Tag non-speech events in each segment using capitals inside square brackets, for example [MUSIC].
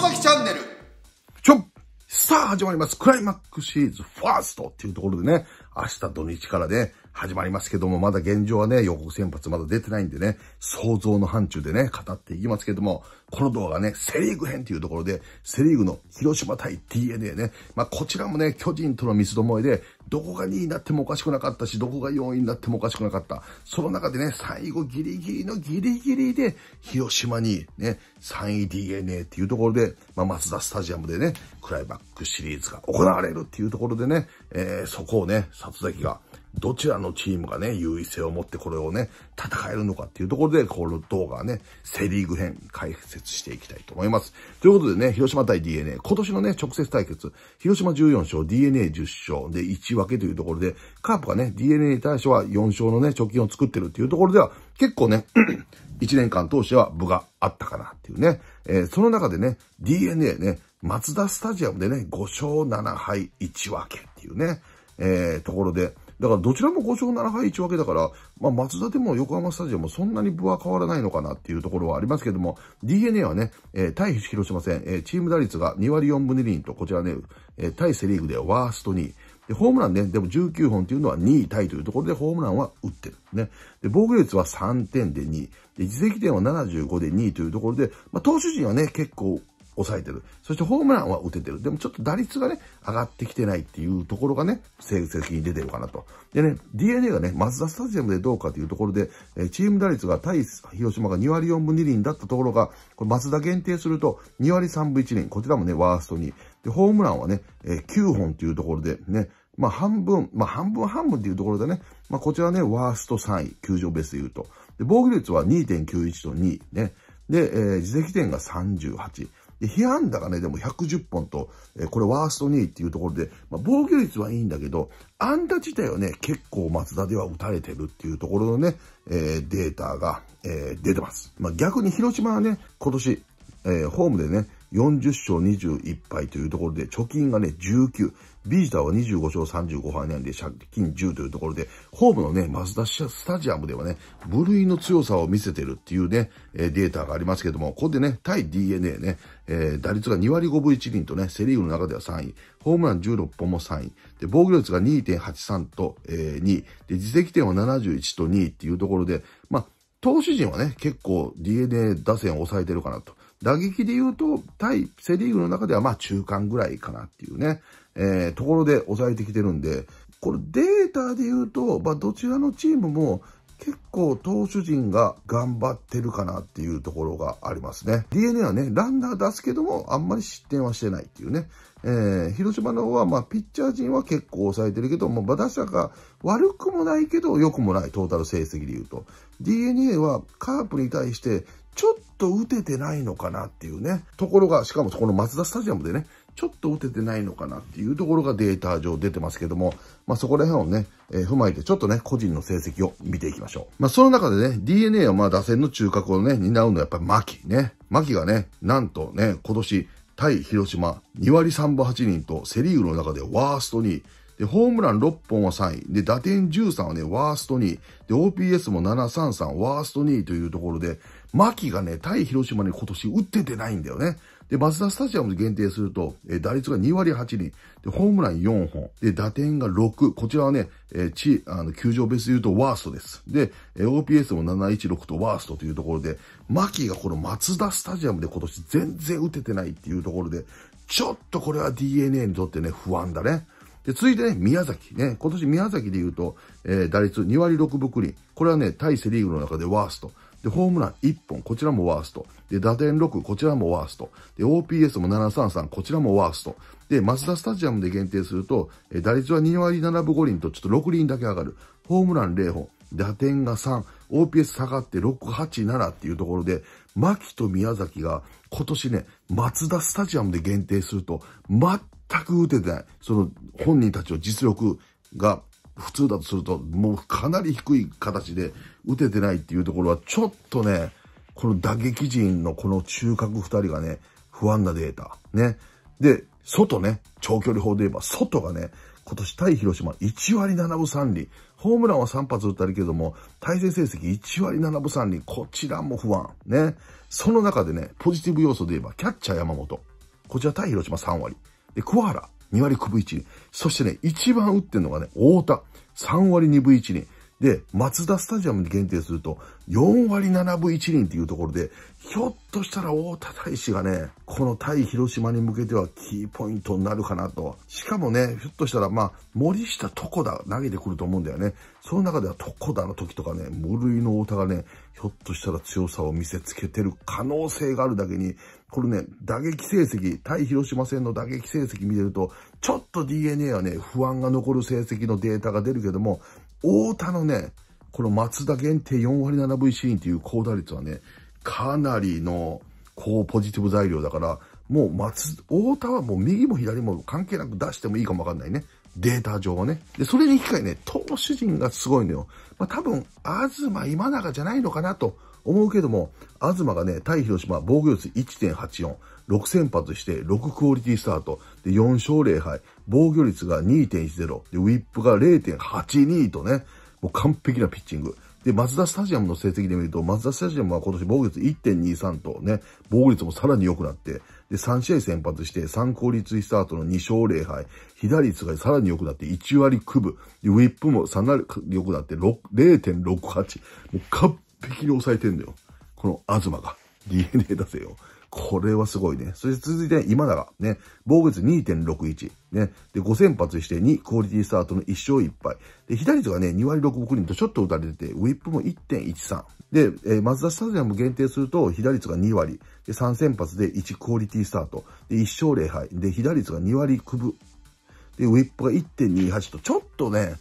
崎チャンネル。ちょさあ始まります。クライマックスシリーズファーストっていうところでね、明日土日からね、始まりますけども、まだ現状はね、予告先発まだ出てないんでね、想像の範疇でね、語っていきますけども、この動画ね、セリーグ編というところで、セリーグの広島対 DNA ね、まあこちらもね、巨人との三つどもえで、どこが2位になってもおかしくなかったし、どこが4位になってもおかしくなかった。その中でね、最後ギリギリのギリギリで、広島にね、3位 DNA っていうところで、まあ松田スタジアムでね、クライマックスシリーズが行われるっていうところでね、えー、そこをね、里崎がどちらのチームがね、優位性を持ってこれをね、戦えるのかっていうところで、この動画はね、セリーグ編解説していきたいと思います。ということでね、広島対 DNA、今年のね、直接対決、広島14勝、DNA10 勝で1分けというところで、カープがね、DNA に対しては4勝のね、貯金を作ってるっていうところでは、結構ね、1 [CLEARS THROAT] 年間通しては部があったかなっていうね。えー、その中でね、DNA ね、松田スタジアムでね、5勝7敗1分けっていうね、えー、ところで、だからどちらも5勝7敗1分けだから、まあ、松田でも横浜スタジアムそんなに分は変わらないのかなっていうところはありますけども、DNA はね、えー、対広島戦、えー、チーム打率が2割4分2厘と、こちらね、えー、対セリーグではワースト2位。で、ホームランね、でも19本っていうのは2位タイというところでホームランは打ってる。ね。で、防御率は3点で2位。で、自責点は75で2位というところで、まあ、投手陣はね、結構抑えてる。そしてホームランは打ててる。でもちょっと打率がね、上がってきてないっていうところがね、成績に出てるかなと。でね、DNA がね、マツダスタジアムでどうかというところで、チーム打率が対広島が2割4分2厘だったところが、これマツダ限定すると2割3分1厘。こちらもね、ワーストに。で、ホームランはね、9本というところでね、まあ半分、まあ半分半分っていうところでね、まあこちらね、ワースト3位、球場ベースで言うと。で、防御率は2.91と2、ね。で、えー、自責点が38。で、批判がね、でも110本と、えー、これワースト2位っていうところで、まあ、防御率はいいんだけど、安打自体はね、結構松田では打たれてるっていうところのね、えー、データが、えー、出てます。まあ、逆に広島はね、今年、えー、ホームでね、40勝21敗というところで、貯金がね、19。ビジターは25勝35敗なんで借金10というところで、ホームのね、マスダスタジアムではね、部類の強さを見せてるっていうね、データがありますけども、ここでね、対 DNA ね、えー、打率が2割5分1厘とね、セリーグの中では3位、ホームラン16本も3位、で、防御率が2.83と、えー、2位、で、自責点は71と2位っていうところで、まあ、投手陣はね、結構 DNA 打線を抑えてるかなと。打撃で言うと、対セリーグの中ではまあ中間ぐらいかなっていうね、えー、ところで抑えてきてるんで、これデータで言うと、まあ、どちらのチームも結構投手陣が頑張ってるかなっていうところがありますね。DNA はね、ランナー出すけども、あんまり失点はしてないっていうね。えー、広島の方は、まあ、ピッチャー陣は結構抑えてるけど、もう、打者が悪くもないけど、良くもない、トータル成績で言うと。DNA はカープに対して、ちょっと打ててないのかなっていうね、ところが、しかもこの松田スタジアムでね、ちょっと打ててないのかなっていうところがデータ上出てますけども、まあ、そこら辺をね、えー、踏まえてちょっとね、個人の成績を見ていきましょう。まあ、その中でね、DNA はまあ打線の中核をね、担うのはやっぱり牧ね。牧がね、なんとね、今年、対広島、2割3分8人とセリーグの中でワースト2位。で、ホームラン6本は3位。で、打点13はね、ワースト2位。で、OPS も733、ワースト2位というところで、牧がね、対広島に今年打っててないんだよね。で、マツダスタジアムで限定すると、えー、打率が2割8厘、で、ホームラン4本、で、打点が6、こちらはね、えー、ち、あの、球場別で言うとワーストです。で、えー、OPS も716とワーストというところで、マキがこのマツダスタジアムで今年全然打ててないっていうところで、ちょっとこれは DNA にとってね、不安だね。で、続いてね、宮崎ね。今年宮崎で言うと、えー、打率2割6分9厘。これはね、対セリーグの中でワースト。で、ホームラン1本、こちらもワースト。で、打点6、こちらもワースト。で、OPS も733、こちらもワースト。で、マツダスタジアムで限定すると、え打率は2割7分5厘とちょっと6厘だけ上がる。ホームラン0本、打点が3、OPS 下がって6、8、7っていうところで、牧と宮崎が今年ね、マツダスタジアムで限定すると、全く打ててない。その本人たちの実力が普通だとすると、もうかなり低い形で打ててないっていうところは、ちょっとね、この打撃陣のこの中核二人がね、不安なデータ。ね。で、外ね、長距離砲で言えば、外がね、今年対広島1割7分3厘。ホームランは3発打ったりけども、対戦成績1割7分3厘。こちらも不安。ね。その中でね、ポジティブ要素で言えば、キャッチャー山本。こちら対広島3割。で、桑原。2割9分1厘。そしてね、一番打ってんのがね、太田。3割2分1厘。で、マツダスタジアムに限定すると、4割7分1厘っていうところで、ひょっとしたら大田大使がね、この対広島に向けてはキーポイントになるかなと。しかもね、ひょっとしたら、まあ、森下床田投げてくると思うんだよね。その中では床田の時とかね、無類の太田がね、ひょっとしたら強さを見せつけてる可能性があるだけに、これね、打撃成績、対広島戦の打撃成績見てると、ちょっと DNA はね、不安が残る成績のデータが出るけども、大田のね、この松田限定4割7分シーンっていう高打率はね、かなりの高ポジティブ材料だから、もう松、大田はもう右も左も関係なく出してもいいかもわかんないね。データ上はね。で、それに機会ね、投手陣がすごいのよ。まあ、多分、東、今永じゃないのかなと思うけども、東がね、対広島防御率1.84。6先発して6クオリティスタート。で、4勝0敗。防御率が2.10。で、ウィップが0.82とね、もう完璧なピッチング。で、マツダスタジアムの成績で見ると、マツダスタジアムは今年防御率1.23とね、防御率もさらに良くなって、で、3試合先発して、3効率スタートの2勝0敗、被打率がさらに良くなって1割区分、で、ウィップもさらに良くなって0.68。もう完璧に抑えてんだよ。この東が。DNA 出せよ。これはすごいね。そして続いて今永。ね。防御率2.61。ね。で、5000発して2、クオリティスタートの1勝1敗。で、被打率がね、2割6分人とちょっと打たれてて、ウィップも1.13。で、えー、マツダスタジアム限定すると、被打率が2割。で、3先発で1クオリティスタート。で、1勝0敗。で、被打率が2割く分。で、ウィップが1.28と、ちょっとね、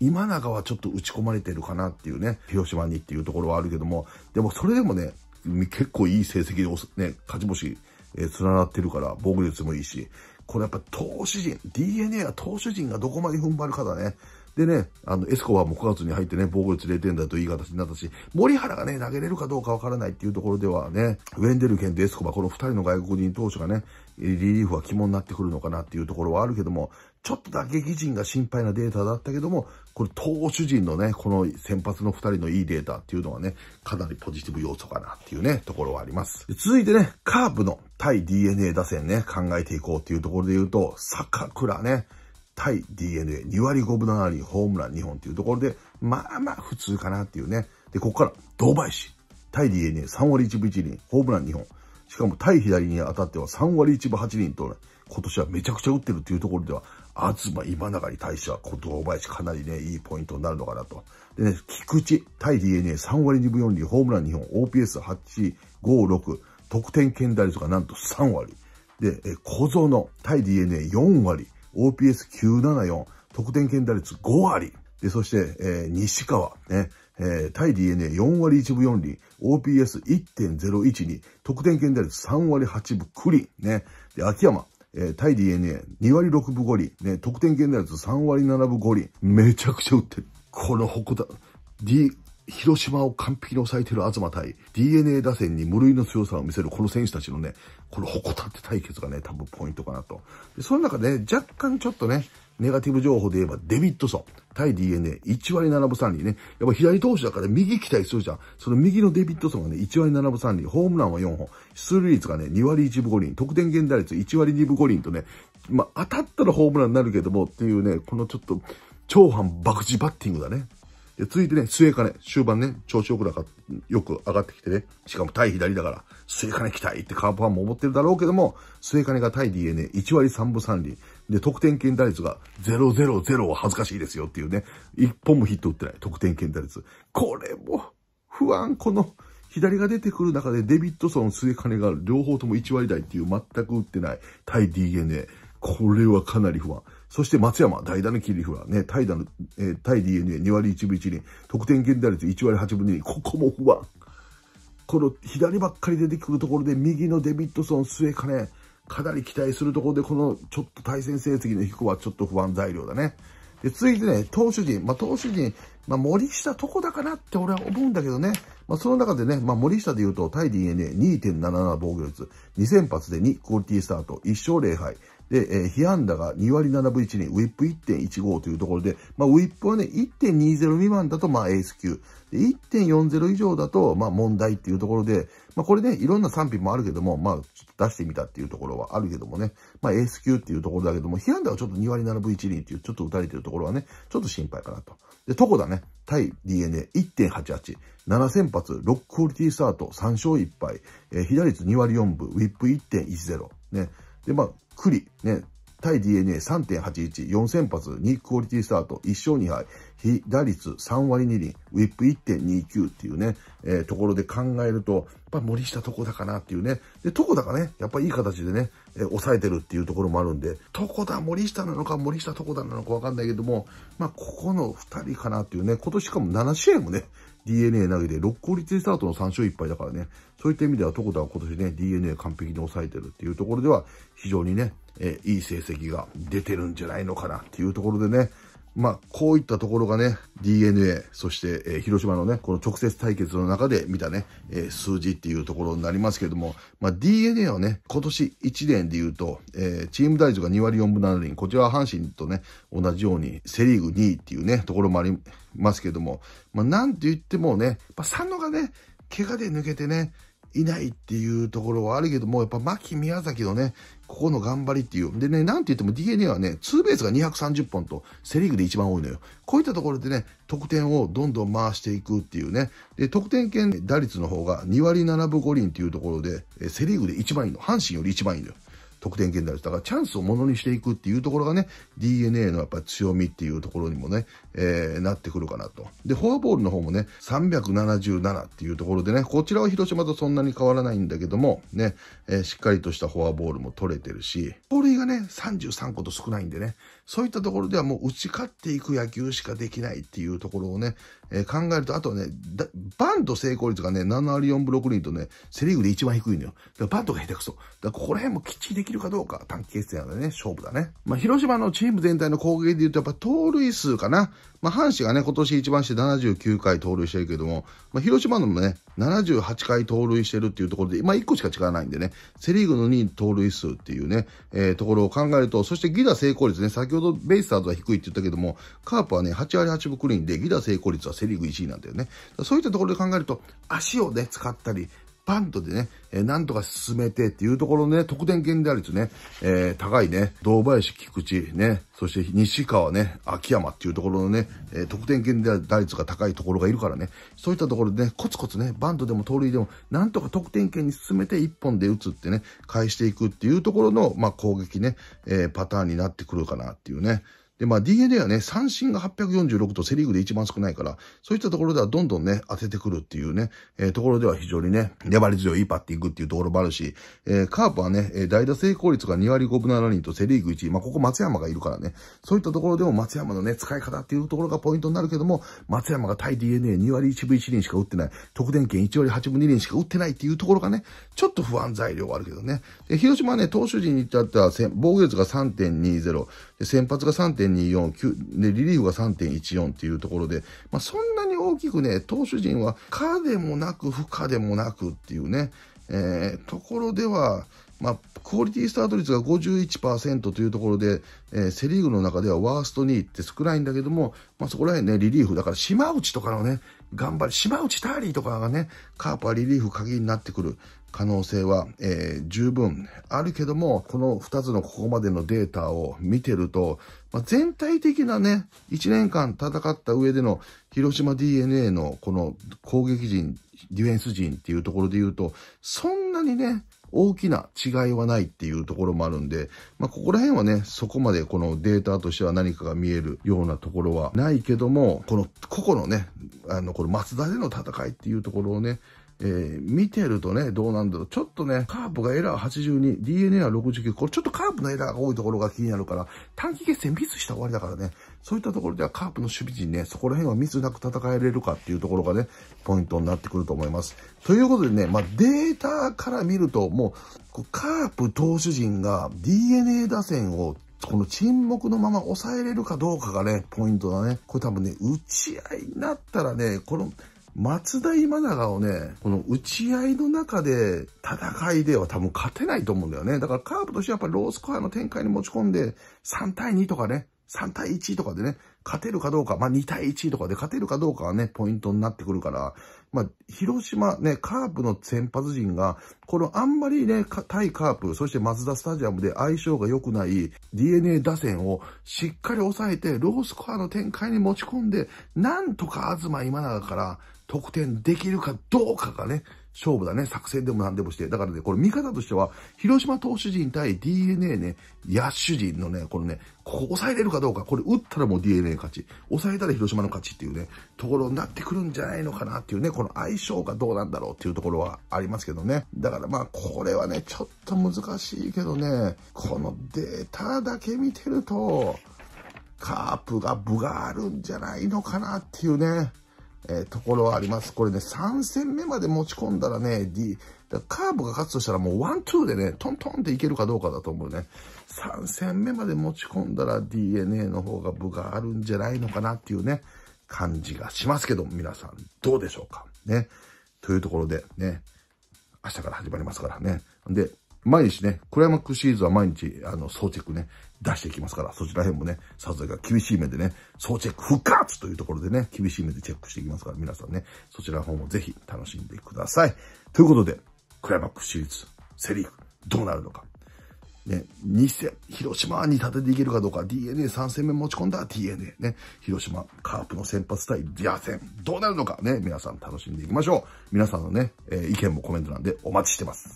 今永はちょっと打ち込まれてるかなっていうね、広島にっていうところはあるけども、でもそれでもね、結構いい成績で、ね、勝ち星、えー、連なってるから、防御率もいいし、これやっぱ投手陣、DNA は投手陣がどこまで踏ん張るかだね。でね、あの、エスコバーも9月に入ってね、防御率0点だといい形になったし、森原がね、投げれるかどうかわからないっていうところではね、ウェンデルケンとエスコバー、この2人の外国人投手がね、リリーフは肝になってくるのかなっていうところはあるけども、ちょっと打撃陣が心配なデータだったけども、これ投手陣のね、この先発の2人のいいデータっていうのはね、かなりポジティブ要素かなっていうね、ところはあります。続いてね、カープの対 DNA 打線ね、考えていこうっていうところで言うと、坂倉ね、対 DNA2 割5分7厘、ホームラン2本っていうところで、まあまあ普通かなっていうね。で、ここから、堂林、対 DNA3 割1分1厘、ホームラン2本。しかも対左に当たっては3割1分8厘と、今年はめちゃくちゃ打ってるっていうところでは、東今永に対しては、バ堂林かなりね、いいポイントになるのかなと。でね、菊池、対 DNA3 割2分4厘、ホームラン2本、OPS8、5、6、得点圏打率がなんと3割。で、小園、対 DNA4 割、OPS974、得点圏打率5割。で、そして、えー、西川、ね、えー、対 DNA4 割1分4厘、OPS1.012、得点圏打率3割8分9厘、ね、で、秋山、えー、対 DNA2 割6分5厘、ね、得点圏打率3割7分5厘、めちゃくちゃ打ってる。この鉾田、D、広島を完璧に抑えている東対 DNA 打線に無類の強さを見せるこの選手たちのね、このホコタテ対決がね、多分ポイントかなと。で、その中で、ね、若干ちょっとね、ネガティブ情報で言えばデビッドソン、対 DNA、1割7分3厘ね。やっぱ左投手だから右期待するじゃん。その右のデビッドソンがね、1割7分3厘、ホームランは4本、出塁率がね、2割1分5厘、得点減打率1割2分5厘とね、まあ、当たったらホームランになるけどもっていうね、このちょっと、超反爆地バッティングだね。で、続いてね、末金、終盤ね、調子よくなかよく上がってきてね、しかも対左だから、末金期待ってカープファンも思ってるだろうけども、末金が対 DNA1 割3分3厘、で、得点圏打率が000は恥ずかしいですよっていうね、一本もヒット打ってない、得点圏打率。これも、不安、この、左が出てくる中でデビッドソン、末金が両方とも1割台っていう全く打ってない対 DNA。これはかなり不安。そして松山、代打の切り札、ね、対打の、えー、対 DNA2 割1分1厘、得点圏打率1割8分2厘、ここも不安。この左ばっかり出てくるところで、右のデビッドソン、末金、かなり期待するところで、このちょっと対戦成績の低くはちょっと不安材料だね。で、続いてね、投手陣。まあ、投手陣、まあ、森下とこだかなって俺は思うんだけどね。まあ、その中でね、まあ、森下で言うと、対 DNA2.77 防御率、2000発で2クオリティスタート、1勝0敗、で、えー、被安打が2割7分1厘、ウィップ1.15というところで、まあ、ウィップはね、1.20未満だと、まあ、エース級。1.40以上だと、まあ、問題っていうところで、まあ、これね、いろんな賛否もあるけども、まあ、ちょっと出してみたっていうところはあるけどもね、まあ、エース級っていうところだけども、被安打はちょっと2割7分1厘っていう、ちょっと打たれてるところはね、ちょっと心配かなと。で、コだね、対 DNA、1.88。7先発、6クオリティスタート、3勝1敗、えー、被打率2割4分、ウィップ1.10。ね。で、まあ、リ、ね、対 DNA3.81、4 0発、2クオリティスタート、1勝2敗、被打率3割2厘、ウィップ1.29っていうね、えー、ところで考えると、やっぱ森下こだかなっていうね。で、こだかね、やっぱいい形でね、えー、抑えてるっていうところもあるんで、こだ、森下なのか、森下こだなのかわかんないけども、まあ、ここの2人かなっていうね、今年しかも7試合もね、DNA 投げで6効率スタートの3勝1敗だからね、そういった意味では床田は今年ね、DNA 完璧に抑えてるっていうところでは、非常にね、えいい成績が出てるんじゃないのかなっていうところでね、まあ、こういったところがね、DNA、そして、えー、広島のね、この直接対決の中で見たね、えー、数字っていうところになりますけれども、まあ、DNA はね、今年1年で言うと、えー、チーム大率が2割4分7厘、こちらは阪神とね、同じようにセリーグ2位っていうね、ところもありますけれども、まあ、なんて言ってもね、や佐野がね、怪我で抜けてね、いないっていうところはあるけども、やっぱ牧宮崎のね、ここの頑張りっていう。でね、なんて言っても DNA はね、ツーベースが230本と、セリーグで一番多いのよ。こういったところでね、得点をどんどん回していくっていうね。で、得点圏打率の方が2割7分5厘っていうところで、セリーグで一番いいの。阪神より一番いいのよ。得点圏打率。だからチャンスをものにしていくっていうところがね、DNA のやっぱ強みっていうところにもね、えー、なってくるかなと。で、フォアボールの方もね、377っていうところでね、こちらは広島とそんなに変わらないんだけども、ね、えー、しっかりとしたフォアボールも取れてるし、盗塁がね、33個と少ないんでね、そういったところではもう打ち勝っていく野球しかできないっていうところをね、えー、考えると、あとね、バント成功率がね、7割4分6厘とね、セリーグで一番低いのよ。だバントが下手くそ。だからここら辺もきっちりできるかどうか、短期決戦なのでね、勝負だね。まあ、広島のチーム全体の攻撃で言うと、やっぱ盗塁数かな。まあ、阪神がね、今年一番して79回盗塁してるけども、まあ、広島のもね、78回盗塁してるっていうところで、まあ、1個しか違わないんでね、セリーグの2盗塁数っていうね、えー、ところを考えると、そしてギダ成功率ね、先ほどどベイスターズは低いって言ったけども、カープはね、8割8分クリーンで、ギダ成功率はセリーグ1位なんだよね。そういったところで考えると、足をね、使ったり、バントでね、えー、なんとか進めてっていうところのね、得点圏打率ね、えー、高いね、堂林、菊池、ね、そして西川ね、秋山っていうところのね、えー、得点圏打率が高いところがいるからね、そういったところでね、コツコツね、バントでも盗塁でも、なんとか得点圏に進めて一本で打つってね、返していくっていうところの、まあ、攻撃ね、えー、パターンになってくるかなっていうね、で、まあ DNA はね、三振が846とセリーグで一番少ないから、そういったところではどんどんね、当ててくるっていうね、えー、ところでは非常にね、粘り強いいいパッティングっていうところもあるし、えー、カープはね、代打成功率が2割5分7人とセリーグ1位、まあここ松山がいるからね、そういったところでも松山のね、使い方っていうところがポイントになるけども、松山が対 DNA2 割1分1厘しか打ってない、得点圏1割8分2厘しか打ってないっていうところがね、ちょっと不安材料があるけどね。で、広島はね、投手陣に至っては防御率が3.20、先発が3.24、で、リリーフが3.14っていうところで、まあ、そんなに大きくね、投手陣は、可でもなく、不可でもなくっていうね、えー、ところでは、まあ、クオリティスタート率が51%というところで、えー、セリーグの中ではワースト2って少ないんだけども、まあ、そこら辺ね、リリーフ、だから島内とかのね、頑張る。島内ターリーとかがね、カープはリリーフ鍵になってくる可能性は、えー、十分あるけども、この2つのここまでのデータを見てると、まあ、全体的なね、1年間戦った上での広島 DNA のこの攻撃陣、ディフェンス陣っていうところで言うと、そんなにね、大きな違いはないっていうところもあるんで、まあ、ここら辺はね、そこまでこのデータとしては何かが見えるようなところはないけども、この個々のね、あの、この松田での戦いっていうところをね、えー、見てるとね、どうなんだろう。ちょっとね、カープがエラー82、DNA は69、これちょっとカープのエラーが多いところが気になるから、短期決戦ミスした終わりだからね、そういったところではカープの守備陣ね、そこら辺はミスなく戦えれるかっていうところがね、ポイントになってくると思います。ということでね、まあ、データから見ると、もう、カープ投手陣が DNA 打線をこの沈黙のまま抑えれるかどうかがね、ポイントだね。これ多分ね、打ち合いになったらね、この松田今永をね、この打ち合いの中で戦いでは多分勝てないと思うんだよね。だからカープとしてはやっぱりロースコアの展開に持ち込んで、3対2とかね、3対1とかでね、勝てるかどうか、まあ2対1とかで勝てるかどうかはね、ポイントになってくるから、まあ、広島ね、カープの先発陣が、このあんまりね、対カープ、そしてマツダスタジアムで相性が良くない DNA 打線をしっかり抑えて、ロースコアの展開に持ち込んで、なんとか東今永から得点できるかどうかがね、勝負だね。作戦でも何でもして。だからね、これ見方としては、広島投手陣対 DNA ね、野手陣のね、このね、ここ抑えれるかどうか、これ打ったらもう DNA 勝ち、抑えたら広島の勝ちっていうね、ところになってくるんじゃないのかなっていうね、この相性がどうなんだろうっていうところはありますけどね。だからまあ、これはね、ちょっと難しいけどね、このデータだけ見てると、カープが部があるんじゃないのかなっていうね。えー、ところはあります。これね、3戦目まで持ち込んだらね、D、だカーブが勝つとしたらもうワン、ツーでね、トントンっていけるかどうかだと思うね。3戦目まで持ち込んだら DNA の方が部があるんじゃないのかなっていうね、感じがしますけど、皆さんどうでしょうかね。というところでね、明日から始まりますからね。で、毎日ね、クライマックスシリーズは毎日、あの、装着ね、出していきますから、そちら辺もね、撮影が厳しい目でね、装着復活というところでね、厳しい目でチェックしていきますから、皆さんね、そちらの方もぜひ楽しんでください。ということで、クライマックスシリーズ、セリーグ、どうなるのか。ね、2戦、広島に立てていけるかどうか、DNA3 戦目持ち込んだ DNA ね、広島カープの先発対ディア戦、どうなるのかね、皆さん楽しんでいきましょう。皆さんのね、えー、意見もコメント欄でお待ちしてます。